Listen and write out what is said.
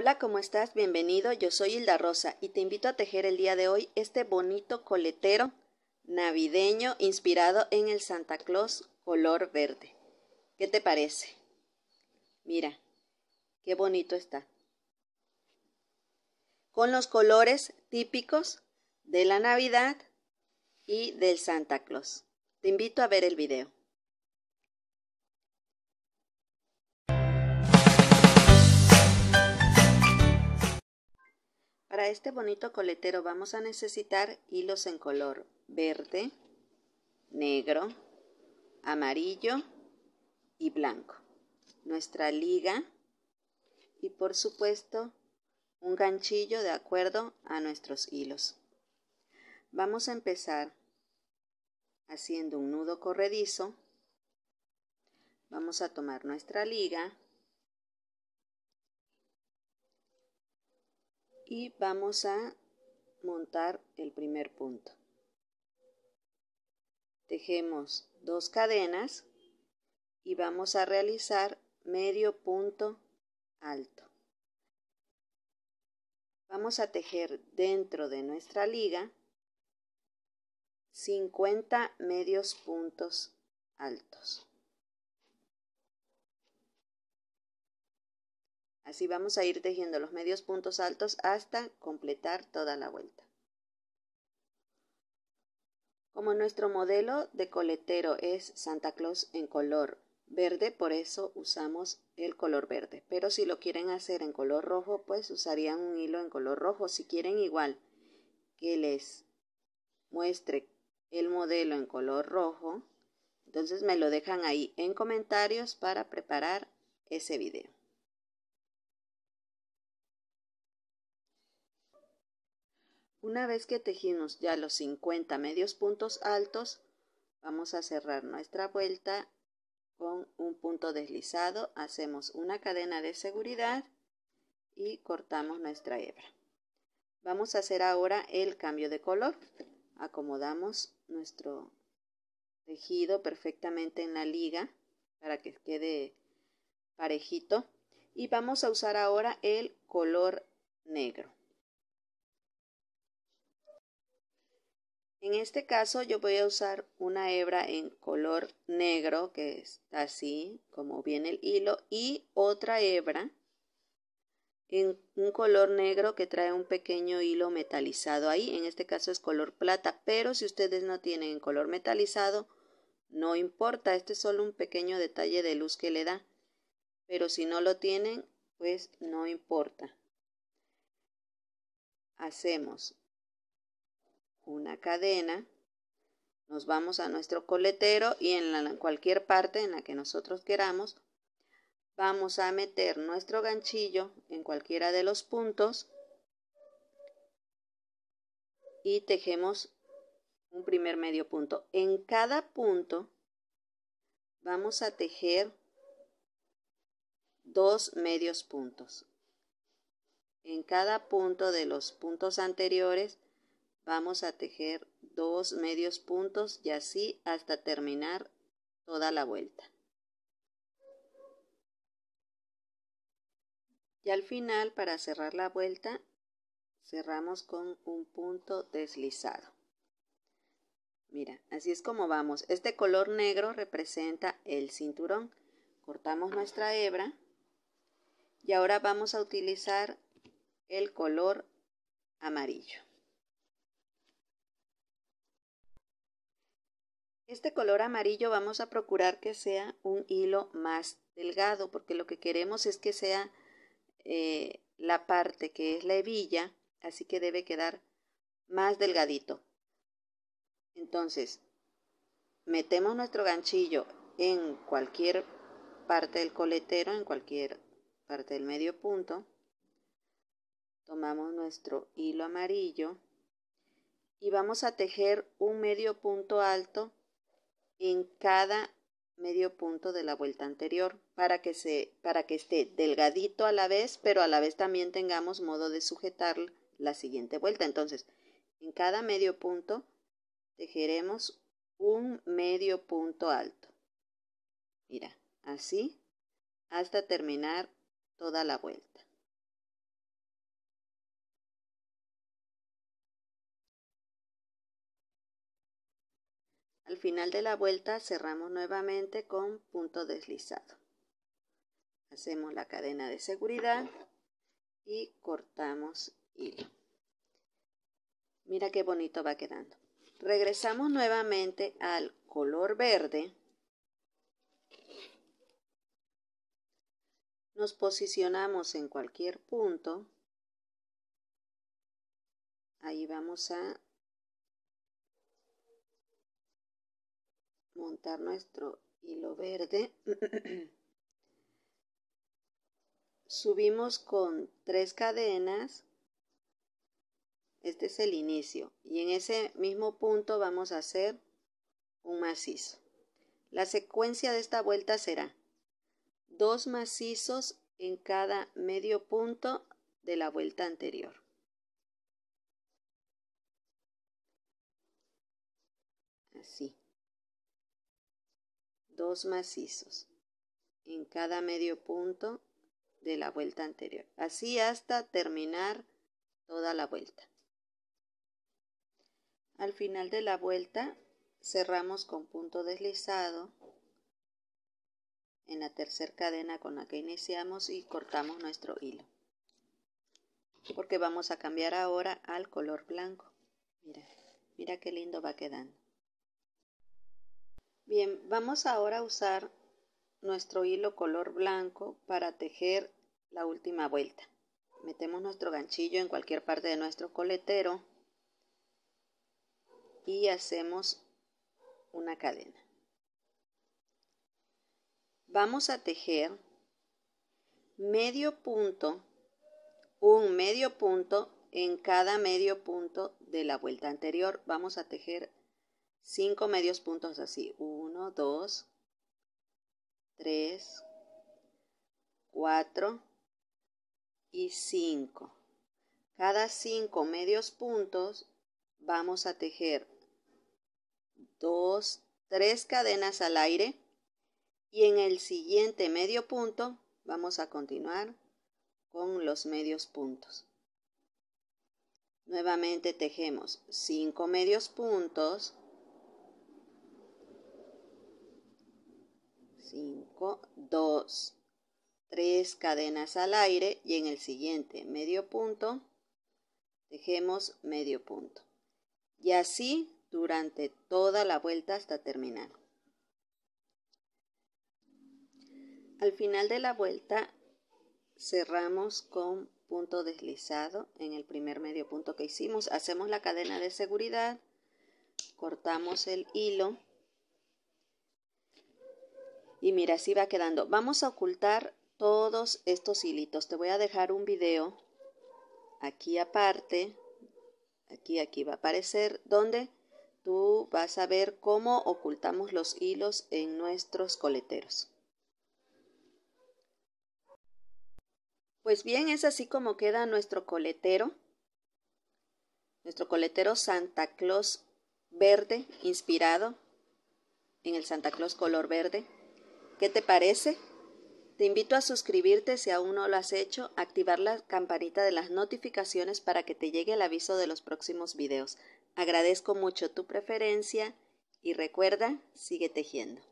Hola, ¿cómo estás? Bienvenido, yo soy Hilda Rosa y te invito a tejer el día de hoy este bonito coletero navideño inspirado en el Santa Claus color verde. ¿Qué te parece? Mira, qué bonito está. Con los colores típicos de la Navidad y del Santa Claus. Te invito a ver el video. Para este bonito coletero vamos a necesitar hilos en color verde, negro, amarillo y blanco. Nuestra liga y por supuesto un ganchillo de acuerdo a nuestros hilos. Vamos a empezar haciendo un nudo corredizo. Vamos a tomar nuestra liga y vamos a montar el primer punto. Tejemos dos cadenas y vamos a realizar medio punto alto. Vamos a tejer dentro de nuestra liga 50 medios puntos altos. Así vamos a ir tejiendo los medios puntos altos hasta completar toda la vuelta. Como nuestro modelo de coletero es Santa Claus en color verde, por eso usamos el color verde. Pero si lo quieren hacer en color rojo, pues usarían un hilo en color rojo. Si quieren igual que les muestre el modelo en color rojo, entonces me lo dejan ahí en comentarios para preparar ese video. Una vez que tejimos ya los 50 medios puntos altos, vamos a cerrar nuestra vuelta con un punto deslizado, hacemos una cadena de seguridad y cortamos nuestra hebra. Vamos a hacer ahora el cambio de color. Acomodamos nuestro tejido perfectamente en la liga para que quede parejito y vamos a usar ahora el color negro. En este caso yo voy a usar una hebra en color negro, que es así como viene el hilo, y otra hebra en un color negro que trae un pequeño hilo metalizado ahí, en este caso es color plata, pero si ustedes no tienen color metalizado, no importa, este es solo un pequeño detalle de luz que le da, pero si no lo tienen, pues no importa. Hacemos una cadena, nos vamos a nuestro coletero y en cualquier parte en la que nosotros queramos, vamos a meter nuestro ganchillo en cualquiera de los puntos y tejemos un primer medio punto. En cada punto vamos a tejer dos medios puntos. En cada punto de los puntos anteriores Vamos a tejer dos medios puntos y así hasta terminar toda la vuelta. Y al final, para cerrar la vuelta, cerramos con un punto deslizado. Mira, así es como vamos. Este color negro representa el cinturón. Cortamos nuestra hebra y ahora vamos a utilizar el color amarillo. Este color amarillo vamos a procurar que sea un hilo más delgado porque lo que queremos es que sea eh, la parte que es la hebilla, así que debe quedar más delgadito. Entonces, metemos nuestro ganchillo en cualquier parte del coletero, en cualquier parte del medio punto. Tomamos nuestro hilo amarillo y vamos a tejer un medio punto alto en cada medio punto de la vuelta anterior para que se para que esté delgadito a la vez pero a la vez también tengamos modo de sujetar la siguiente vuelta entonces en cada medio punto tejeremos un medio punto alto mira así hasta terminar toda la vuelta Al final de la vuelta cerramos nuevamente con punto deslizado. Hacemos la cadena de seguridad y cortamos hilo. Mira qué bonito va quedando. Regresamos nuevamente al color verde. Nos posicionamos en cualquier punto. Ahí vamos a montar nuestro hilo verde. Subimos con tres cadenas. Este es el inicio. Y en ese mismo punto vamos a hacer un macizo. La secuencia de esta vuelta será dos macizos en cada medio punto de la vuelta anterior. Así dos macizos en cada medio punto de la vuelta anterior, así hasta terminar toda la vuelta. Al final de la vuelta cerramos con punto deslizado en la tercera cadena con la que iniciamos y cortamos nuestro hilo. Porque vamos a cambiar ahora al color blanco. Mira, mira qué lindo va quedando. Bien, vamos ahora a usar nuestro hilo color blanco para tejer la última vuelta. Metemos nuestro ganchillo en cualquier parte de nuestro coletero y hacemos una cadena. Vamos a tejer medio punto, un medio punto en cada medio punto de la vuelta anterior. Vamos a tejer 5 medios puntos así. 1, 2, 3, 4 y 5. Cada 5 medios puntos vamos a tejer 2, 3 cadenas al aire y en el siguiente medio punto vamos a continuar con los medios puntos. Nuevamente tejemos 5 medios puntos 5, 2, 3 cadenas al aire y en el siguiente medio punto dejemos medio punto. Y así durante toda la vuelta hasta terminar. Al final de la vuelta cerramos con punto deslizado en el primer medio punto que hicimos. Hacemos la cadena de seguridad, cortamos el hilo y mira, así va quedando. Vamos a ocultar todos estos hilitos. Te voy a dejar un video aquí aparte. Aquí, aquí va a aparecer donde tú vas a ver cómo ocultamos los hilos en nuestros coleteros. Pues bien, es así como queda nuestro coletero. Nuestro coletero Santa Claus verde, inspirado en el Santa Claus color verde. ¿Qué te parece? Te invito a suscribirte si aún no lo has hecho, activar la campanita de las notificaciones para que te llegue el aviso de los próximos videos. Agradezco mucho tu preferencia y recuerda, sigue tejiendo.